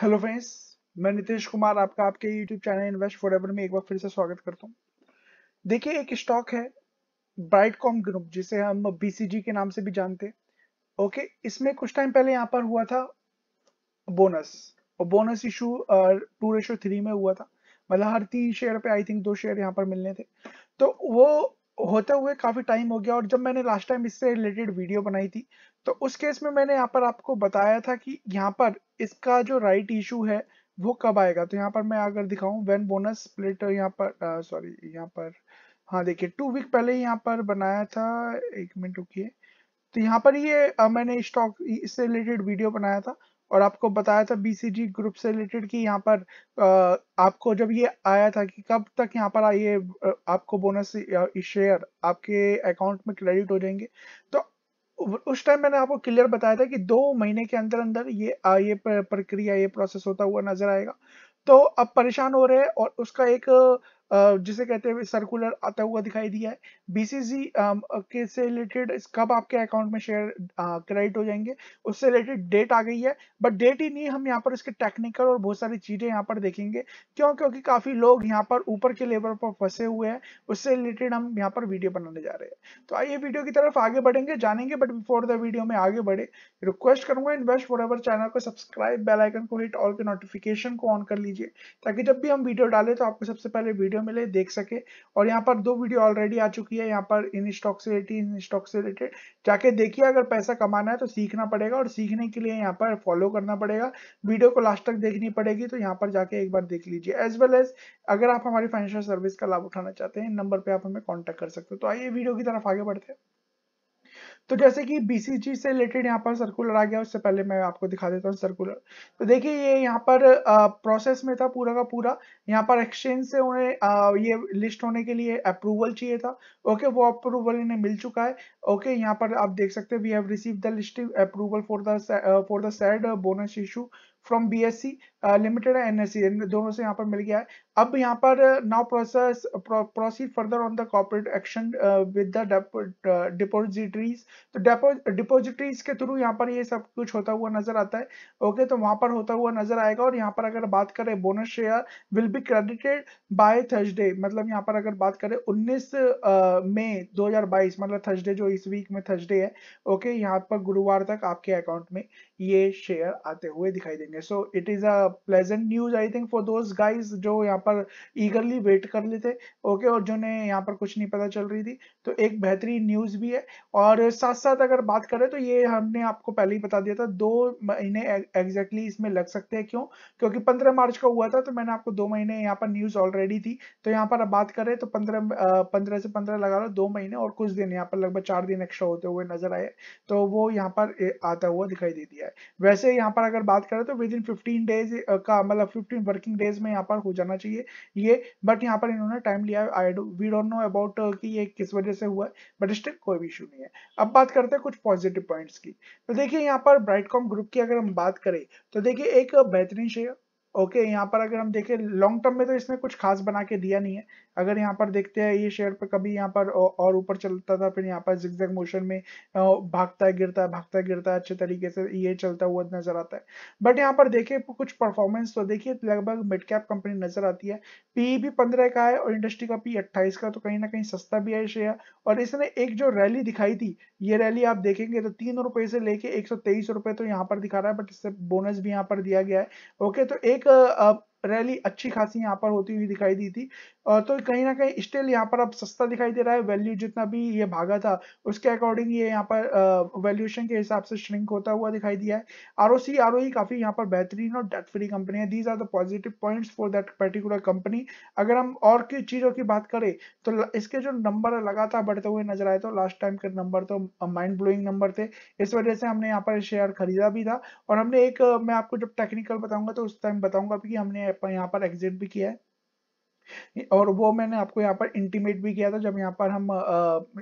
hello friends मैं नितेश कुमार आपका आपके यूट्यूब चैनल इन्वेस्ट फॉर में एक बार फिर से स्वागत करता हूँ देखिए एक स्टॉक है ब्राइटकॉम ग्रुप जिसे हम बीसीजी के नाम से भी जानते हैं ओके इसमें कुछ टाइम पहले यहाँ पर हुआ था बोनस और bonus issue two ratio three में हुआ था मतलब हर तीन शेयर पे आई थिंक दो शेयर यहाँ पर मिलने थे तो वो होते हुए काफ़ी टाइम हो गया और जब मैंने लास्ट टाइम इससे रिलेटेड वीडियो बनाई थी तो उस केस में मैंने यहाँ पर आपको बताया था कि यहाँ पर इसका जो राइट इशू है वो कब आएगा तो यहाँ पर मैं अगर दिखाऊं वेन बोनस स्प्लिट यहाँ पर सॉरी यहाँ पर हाँ देखिए टू वीक पहले यहाँ पर बनाया था एक मिनट रुकिए तो यहाँ पर ये यह, मैंने स्टॉक इससे रिलेटेड वीडियो बनाया था और आपको बताया था बीसीजी ग्रुप से रिलेटेड कि यहाँ पर आपको जब ये आया था कि कब तक यहाँ पर आइए आपको बोनस शेयर आपके अकाउंट में क्रेडिट हो जाएंगे तो उस टाइम मैंने आपको क्लियर बताया था कि दो महीने के अंदर अंदर ये ये प्रक्रिया ये प्रोसेस होता हुआ नजर आएगा तो अब परेशान हो रहे हैं और उसका एक जिसे कहते हुए सर्कुलर आता हुआ दिखाई दिया है बीसीसी के से रिलेटेड कब आपके अकाउंट में शेयर क्रेडिट हो जाएंगे उससे रिलेटेड डेट आ गई है बट डेट ही नहीं हम यहाँ पर इसके टेक्निकल और बहुत सारी चीजें यहाँ पर देखेंगे क्यों क्योंकि काफी लोग यहाँ पर ऊपर के लेवल पर फंसे हुए हैं उससे रिलेटेड हम यहाँ पर वीडियो बनाने जा रहे हैं तो आइए वीडियो की तरफ आगे बढ़ेंगे जानेंगे बट बिफोर द वीडियो में आगे बढ़े रिक्वेस्ट करूंगा इन्वेस्ट फॉर चैनल को सब्सक्राइब बेलाइकन को हिट ऑल के नोटिफिकेशन को ऑन कर लीजिए ताकि जब भी हम वीडियो डालें तो आपको सबसे पहले वीडियो वीडियो मिले देख सके और यहाँ पर दो वीडियो ऑलरेडी आ चुकी है यहाँ पर इन स्टॉक से रिलेटेड इन स्टॉक से रिलेटेड जाके देखिए अगर पैसा कमाना है तो सीखना पड़ेगा और सीखने के लिए यहाँ पर फॉलो करना पड़ेगा वीडियो को लास्ट तक देखनी पड़ेगी तो यहाँ पर जाके एक बार देख लीजिए एज वेल एज अगर आप हमारी फाइनेंशियल सर्विस का लाभ उठाना चाहते हैं नंबर पर आप हमें कॉन्टेक्ट कर सकते हो तो आइए वीडियो की तरफ आगे बढ़ते हैं तो जैसे कि बीसीजी से रिलेटेड यहाँ पर सर्कुलर आ गया उससे पहले मैं आपको दिखा देता हूँ सर्कुलर तो देखिए ये यहाँ पर आ, प्रोसेस में था पूरा का पूरा यहाँ पर एक्सचेंज से उन्हें ये लिस्ट होने के लिए अप्रूवल चाहिए था ओके वो अप्रूवल इन्हें मिल चुका है ओके यहाँ पर आप देख सकते हैं we have receive the listing approval for the for the said bonus issue from B S C limited and S C दोनों से यहाँ पर मिल गया है अब यहाँ पर now process proceed further on the corporate action with the depositories तो डिपोजिटरीज के थ्रू यहाँ पर ये सब कुछ होता हुआ नजर आता है ओके okay, तो वहां पर होता हुआ नजर आएगा और यहाँ पर अगर बात करें bonus share will be credited by Thursday मतलब यहाँ पर अगर बात करें उन्नीस uh, मई हजार बाईस मतलब थर्सडे जो इस वीक में थर्सडे है ओके okay, यहाँ पर गुरुवार तक आपके अकाउंट में ये शेयर आते हुए दिखाई देंगे करेंगे so it is a pleasant news I think for those guys जो यहाँ पर ईगरली वेट कर रहे थे ओके और जिन्हें यहाँ पर कुछ नहीं पता चल रही थी तो एक बेहतरीन न्यूज भी है और साथ साथ अगर बात करें तो ये हमने आपको पहले ही बता दिया था दो महीने एग्जैक्टली e-, exactly इसमें लग सकते हैं क्यों क्योंकि पंद्रह मार्च का हुआ था तो मैंने आपको दो महीने यहाँ पर न्यूज ऑलरेडी थी तो यहाँ पर बात करें तो पंद्रह पंद्रह से पंद्रह लगा लो दो महीने और कुछ दिन यहाँ पर लगभग चार दिन एक्स्ट्रा होते हुए नजर आए तो वो यहाँ पर आता हुआ दिखाई दे दिया है वैसे यहाँ पर अगर बात करें तो विद इन फिफ्टीन डेज का मतलब फिफ्टीन वर्किंग डेज में यहाँ पर हो जाना चाहिए ये बट यहाँ पर इन्होंने टाइम लिया है I we don't know about कि ये किस वजह से हुआ है बट स्टिल कोई भी इशू नहीं है अब बात करते हैं कुछ पॉजिटिव पॉइंट्स की तो देखिए यहाँ पर ब्राइटकॉम ग्रुप की अगर हम बात करें तो देखिए एक बेहतरीन शेयर ओके okay, यहाँ पर अगर हम देखें लॉन्ग टर्म में तो इसने कुछ खास बना के दिया नहीं है अगर यहाँ पर देखते हैं ये शेयर पर कभी यहाँ पर और ऊपर चलता था फिर यहाँ पर जिक्जैक मोशन में भागता है गिरता है भागता है गिरता है अच्छे तरीके से ये चलता हुआ नजर आता है बट यहाँ पर देखिए कुछ परफॉर्मेंस तो देखिए लगभग मिड कैप कंपनी नजर आती है पी e भी पंद्रह का है और इंडस्ट्री का पी अट्ठाईस का तो कहीं ना कहीं सस्ता भी है शेयर और इसने एक जो रैली दिखाई थी ये रैली आप देखेंगे तो तीन रुपए से लेके एक सौ तेईस रुपए तो यहाँ पर दिखा रहा है बट इससे बोनस भी यहाँ पर दिया गया है ओके तो एक रैली अच्छी खासी यहाँ पर होती हुई दिखाई दी थी तो कहीं ना कहीं स्टिल यहाँ पर अब सस्ता दिखाई दे रहा है वैल्यू जितना भी ये भागा था उसके अकॉर्डिंग ये यहाँ पर वैल्यूएशन के हिसाब से श्रिंक होता हुआ दिखाई दिया है R O C R O ई काफी यहाँ पर बेहतरीन और डेट फ्री कंपनी है these are the positive points for that particular company अगर हम और की चीजों की बात करें तो इसके जो नंबर है लगातार बढ़ते हुए नजर आए तो लास्ट टाइम के नंबर तो माइंड ब्लोइंग नंबर थे इस वजह से हमने यहाँ पर शेयर खरीदा भी था और हमने एक मैं आपको जब टेक्निकल बताऊंगा तो उस टाइम बताऊंगा कि हमने यहाँ पर एग्जिट भी किया है और वो मैंने आपको यहाँ पर इंटीमेट भी किया था जब यहाँ पर हम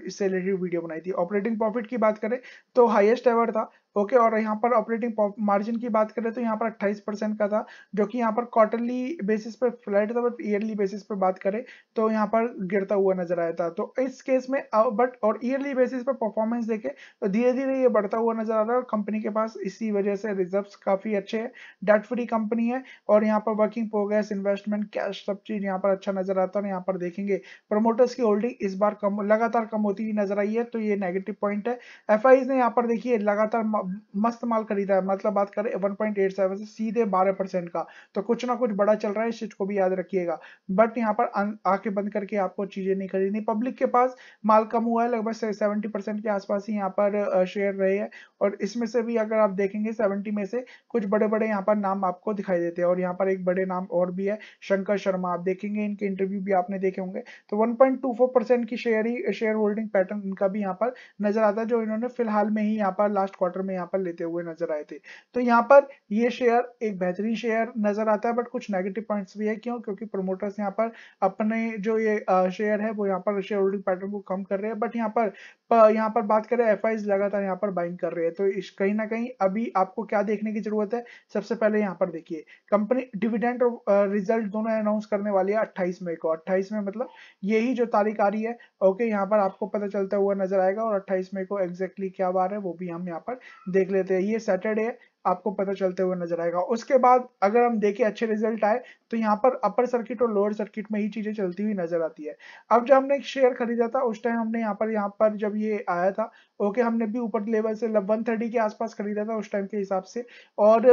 इससे रिलेटेड वीडियो बनाई थी ऑपरेटिंग प्रॉफिट की बात करें तो हाईएस्ट एवर था ओके और यहाँ पर ऑपरेटिंग मार्जिन की बात करें तो यहाँ पर 28 परसेंट का था जो कि यहाँ पर क्वार्टरली बेसिस पर फ्लैट था बट ईयरली बेसिस पर बात करें तो यहाँ पर गिरता हुआ नजर आया था तो इस केस में बट और ईयरली बेसिस पर परफॉर्मेंस देखे तो धीरे धीरे ये बढ़ता हुआ नजर आ रहा है और कंपनी के पास इसी वजह से रिजर्व काफी अच्छे है डेट फ्री कंपनी है और यहाँ पर वर्किंग प्रोग्रेस इन्वेस्टमेंट कैश सब चीज यहाँ पर अच्छा नजर आता है और यहाँ पर देखेंगे प्रमोटर्स की होल्डिंग इस बार कम लगातार कम होती हुई नजर आई है तो ये नेगेटिव पॉइंट है एफ ने यहाँ पर देखिए लगातार मस्त माल खरीदा है मतलब बात करें 1.87 से सीधे 12 परसेंट का तो कुछ ना कुछ बड़ा चल रहा है इस चीज को भी याद रखिएगा बट यहाँ पर अं, आके बंद करके आपको चीजें नहीं खरीदनी पब्लिक के पास माल कम हुआ है लगभग सेवेंटी परसेंट के आसपास ही यहाँ पर शेयर रहे हैं और इसमें से भी अगर आप देखेंगे सेवेंटी में से कुछ बड़े बड़े यहाँ पर नाम आपको दिखाई देते हैं और यहाँ पर एक बड़े नाम और भी है शंकर शर्मा आप देखेंगे इनके इंटरव्यू भी आपने देखे होंगे तो वन की शेयर ही शेयर होल्डिंग पैटर्न इनका भी यहाँ पर नजर आता है जो इन्होंने फिलहाल में ही यहाँ पर लास्ट क्वार्टर में हमें यहाँ पर लेते हुए नजर आए थे तो यहाँ पर ये शेयर एक बेहतरीन शेयर नजर आता है बट कुछ नेगेटिव पॉइंट्स भी है क्यों क्योंकि प्रोमोटर्स यहाँ पर अपने जो ये शेयर है वो यहाँ पर शेयर होल्डिंग पैटर्न को कम कर रहे हैं बट यहाँ पर यहाँ पर बात करें एफ लगातार यहाँ पर बाइंग कर रहे हैं तो कहीं ना कहीं अभी आपको क्या देखने की जरूरत है सबसे पहले यहाँ पर देखिए कंपनी डिविडेंड और रिजल्ट दोनों अनाउंस करने वाली है 28 मई को 28 में मतलब यही जो तारीख आ रही है ओके यहाँ पर आपको पता चलता हुआ नजर आएगा और 28 मई को एग्जैक्टली क्या बार है वो भी हम यहाँ पर देख लेते हैं ये सैटरडे है आपको पता चलते हुए नजर आएगा उसके बाद अगर हम देखें अच्छे रिजल्ट आए तो यहाँ पर अपर सर्किट और लोअर सर्किट में ही चीजें चलती हुई नजर आती है अब जब हमने एक शेयर खरीदा था उस टाइम हमने यहाँ पर यहाँ पर जब ये आया था ओके हमने भी ऊपर लेवल से वन थर्टी के आसपास खरीदा था उस टाइम के हिसाब से और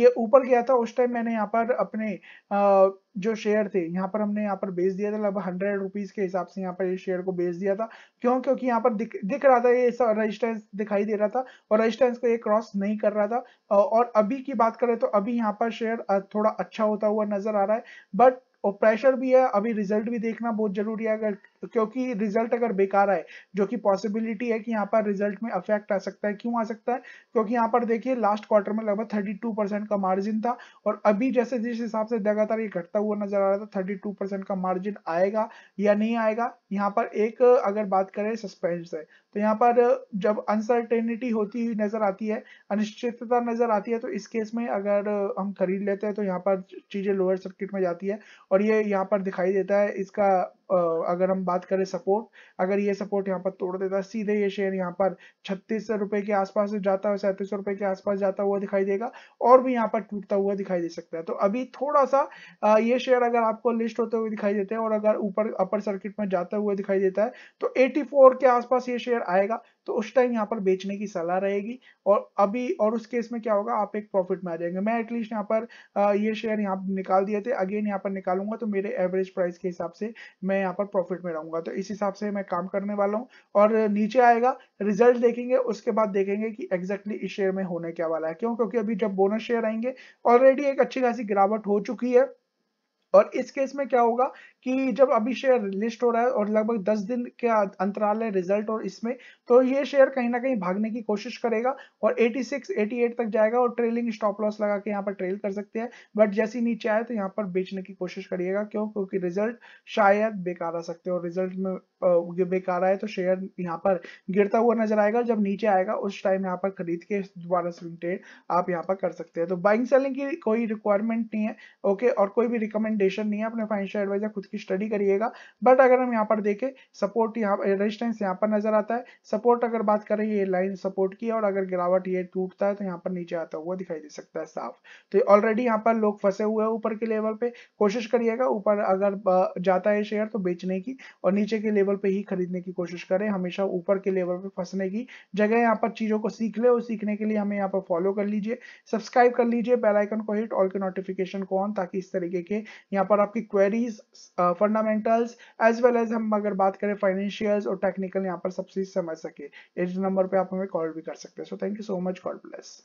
ये ऊपर गया था उस टाइम मैंने यहाँ पर अपने आ, जो शेयर थे यहाँ पर हमने यहाँ पर बेच दिया था लगभग हंड्रेड रुपीज के हिसाब से यहाँ पर ये शेयर को बेच दिया था क्यों क्योंकि यहाँ पर दिख दिख रहा था ये रजिस्टेंस दिखाई दे रहा था और रजिस्टेंस को ये क्रॉस नहीं कर रहा था और अभी की बात करें तो अभी यहाँ पर शेयर थोड़ा अच्छा होता हुआ नजर आ रहा है बट और प्रेशर भी है अभी रिजल्ट भी देखना बहुत जरूरी है अगर तो क्योंकि रिजल्ट अगर बेकार आए जो कि पॉसिबिलिटी है कि यहाँ पर रिजल्ट में अफेक्ट आ सकता है क्यों आ सकता है क्योंकि यहाँ पर देखिए लास्ट क्वार्टर में लगभग थर्टी टू परसेंट का मार्जिन था और अभी जैसे जिस हिसाब से लगातार ये घटता हुआ नजर आ रहा था थर्टी टू परसेंट का मार्जिन आएगा या नहीं आएगा यहाँ पर एक अगर बात करें सस्पेंस है तो यहाँ पर जब अनसर्टेनिटी होती हुई नजर आती है अनिश्चितता नजर आती है तो इस केस में अगर हम खरीद लेते हैं तो यहाँ पर चीजें लोअर सर्किट में जाती है और ये यहाँ पर दिखाई देता है इसका अगर हम बात करें सपोर्ट अगर ये सपोर्ट यहाँ पर तोड़ देता है सीधे ये शेयर यहाँ पर छत्तीस रुपए के आसपास जाता है सैंतीस रुपए के आसपास जाता हुआ दिखाई देगा और भी यहाँ पर टूटता हुआ दिखाई दे सकता है तो अभी थोड़ा सा ये शेयर अगर आपको लिस्ट होते हुए दिखाई देते हैं और अगर ऊपर अपर सर्किट में जाता हुआ दिखाई देता है तो एटी के आसपास ये शेयर आएगा तो उस टाइम यहाँ पर बेचने की सलाह रहेगी और अभी और उस केस में क्या होगा आप एक प्रॉफिट में आ जाएंगे मैं एटलीस्ट यहाँ पर ये शेयर यहाँ निकाल दिए थे अगेन यहाँ पर निकालूंगा तो मेरे एवरेज प्राइस के हिसाब से मैं यहाँ पर प्रॉफिट में रहूंगा तो इस हिसाब से मैं काम करने वाला हूँ और नीचे आएगा रिजल्ट देखेंगे उसके बाद देखेंगे कि एग्जैक्टली इस शेयर में होने क्या वाला है क्यों क्योंकि अभी जब बोनस शेयर आएंगे ऑलरेडी एक अच्छी खासी गिरावट हो चुकी है और इस केस में क्या होगा कि जब अभी शेयर लिस्ट हो रहा है और लगभग 10 दिन के अंतराल है रिजल्ट और इसमें तो ये शेयर कहीं ना कहीं भागने की कोशिश करेगा और 86, 88 तक जाएगा और ट्रेलिंग स्टॉप लॉस लगा के यहाँ पर ट्रेल कर सकते हैं बट जैसे नीचे आए तो यहाँ पर बेचने की कोशिश करिएगा क्यों क्योंकि रिजल्ट शायद बेकार आ सकते हैं और रिजल्ट में बेकार आए तो शेयर यहाँ पर गिरता हुआ नजर आएगा जब नीचे आएगा उस टाइम यहाँ पर खरीद के दोबारा स्विंग ट्रेड आप यहाँ पर कर सकते हैं तो बाइंग सेलिंग की कोई रिक्वायरमेंट नहीं है ओके और कोई भी रिकमेंड रिकमेंडेशन नहीं है अपने फाइनेंशियल एडवाइजर खुद की स्टडी करिएगा बट अगर हम यहाँ पर देखें सपोर्ट यहाँ पर रेजिस्टेंस यहाँ पर नजर आता है सपोर्ट अगर बात करें ये लाइन सपोर्ट की और अगर गिरावट ये टूटता है तो यहाँ पर नीचे आता हुआ दिखाई दे सकता है साफ तो ऑलरेडी यहाँ पर लोग फंसे हुए हैं ऊपर के लेवल पे कोशिश करिएगा ऊपर अगर जाता है शेयर तो बेचने की और नीचे के लेवल पे ही खरीदने की कोशिश करें हमेशा ऊपर के लेवल पे फंसने की जगह यहाँ पर चीजों को सीख ले और सीखने के लिए हमें यहाँ पर फॉलो कर लीजिए सब्सक्राइब कर लीजिए बेल आइकन को हिट ऑल के नोटिफिकेशन को ऑन ताकि इस तरीके के यहाँ पर आपकी queries fundamentals as well as हम अगर बात करें फाइनेंशियल और टेक्निकल यहाँ पर सब चीज समझ सके इस नंबर पे आप हमें कॉल भी कर सकते हैं so thank you so much God bless